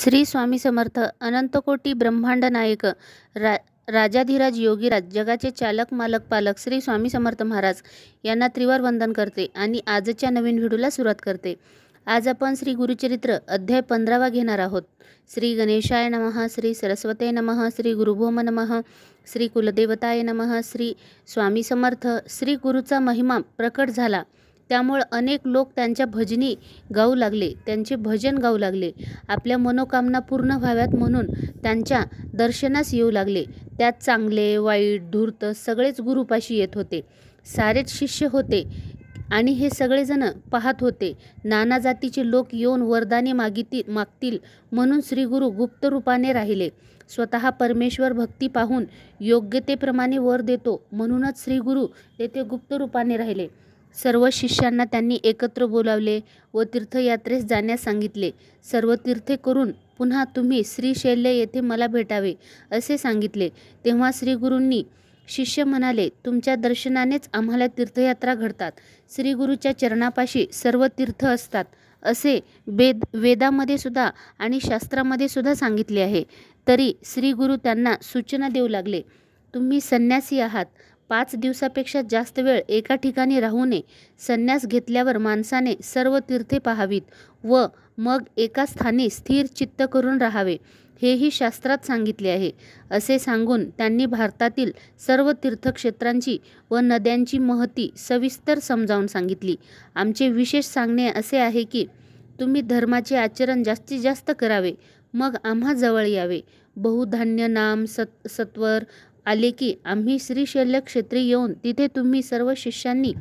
श्री स्वामी समर्थ अनंतकोटी ब्रह्मांड नायक रा राजाधिराज योगीराज जगाचे चालक मालक पालक श्री स्वामी समर्थ महाराज यांना त्रिवार वंदन करते आणि आजच्या नवीन व्हिडिओला सुरुवात करते आज आपण श्री गुरुचरित्र अध्याय पंधरावा घेणार आहोत श्री गणेशाय नमः श्री सरस्वते नमः श्री गुरुभोम नमः श्री कुलदेवताय नमः श्री स्वामी समर्थ श्री गुरुचा महिमा प्रकट झाला त्यामुळं अनेक लोक त्यांच्या भजनी गाऊ लागले त्यांचे भजन गाऊ लागले आपल्या मनोकामना पूर्ण व्हाव्यात म्हणून त्यांच्या दर्शनास येऊ लागले त्यात चांगले वाईट धूर्त सगळेच गुरुपाशी येत होते सारेच शिष्य होते आणि हे सगळेजण पाहत होते नाना जातीचे लोक येऊन वरदाने मागितील मागतील म्हणून श्रीगुरु गुप्त रूपाने राहिले स्वतः परमेश्वर भक्ती पाहून योग्यतेप्रमाणे वर देतो म्हणूनच श्रीगुरु तेथे गुप्त रूपाने राहिले सर्व शिष्यांना त्यांनी एकत्र बोलावले व तीर्थयात्रेस जाण्यास सांगितले सर्व तीर्थे करून पुन्हा तुम्ही श्रीशैल्य येथे मला भेटावे असे सांगितले तेव्हा श्रीगुरूंनी शिष्य म्हणाले तुमच्या दर्शनानेच आम्हाला तीर्थयात्रा घडतात श्रीगुरूच्या चरणापाशी सर्व तीर्थ असतात असे वेद वेदामध्ये सुद्धा आणि शास्त्रामध्ये सुद्धा सांगितले आहे तरी श्रीगुरू त्यांना सूचना देऊ लागले तुम्ही संन्यासी आहात पाच दिवसापेक्षा जास्त वेळ एका ठिकाणी राहू नये संन्यास घेतल्यावर माणसाने सर्व तीर्थे पाहावीत व मग एका स्थानी स्थिर चित्त करून राहावे हेही शास्त्रात सांगितले आहे असे सांगून त्यांनी भारतातील सर्व तीर्थक्षेत्रांची व नद्यांची महती सविस्तर समजावून सांगितली आमचे विशेष सांगणे असे आहे की तुम्ही धर्माचे आचरण जास्तीत जास्त करावे मग आम्हा जवळ यावे बहुधान्य नाम सत सत्वर आले की आम्ही श्रीशैल्य क्षेत्री येऊन तिथे तुम्ही सर्व शिष्यांनी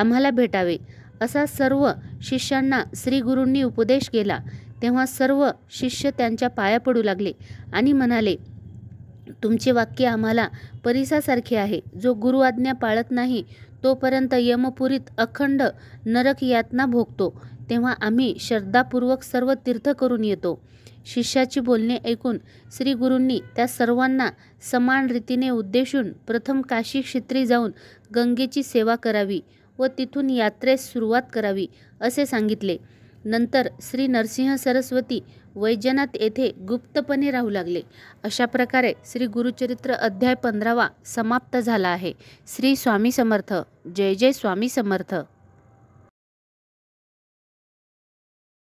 आम्हाला भेटावे असा सर्व शिष्यांना श्रीगुरूंनी उपदेश केला तेव्हा सर्व शिष्य त्यांच्या पाया पडू लागले आणि म्हणाले तुमचे वाक्य आम्हाला परिसासारखे आहे जो गुरु आज्ञा पाळत नाही तोपर्यंत यमपुरीत अखंड नरक यातना भोगतो तेव्हा आम्ही श्रद्धापूर्वक सर्व तीर्थ करून येतो शिष्याची बोलणे ऐकून श्री श्रीगुरूंनी त्या सर्वांना समान रीतीने उद्देशून प्रथम काशी क्षेत्री जाऊन गंगेची सेवा करावी व तिथून यात्रेस सुरुवात करावी असे सांगितले नंतर श्री नरसिंह सरस्वती वैजनाथ येथे गुप्तपणे राहू लागले अशा प्रकारे श्री गुरुचरित्र अध्याय पंधरावा समाप्त झाला आहे श्री स्वामी समर्थ जय जय स्वामी समर्थ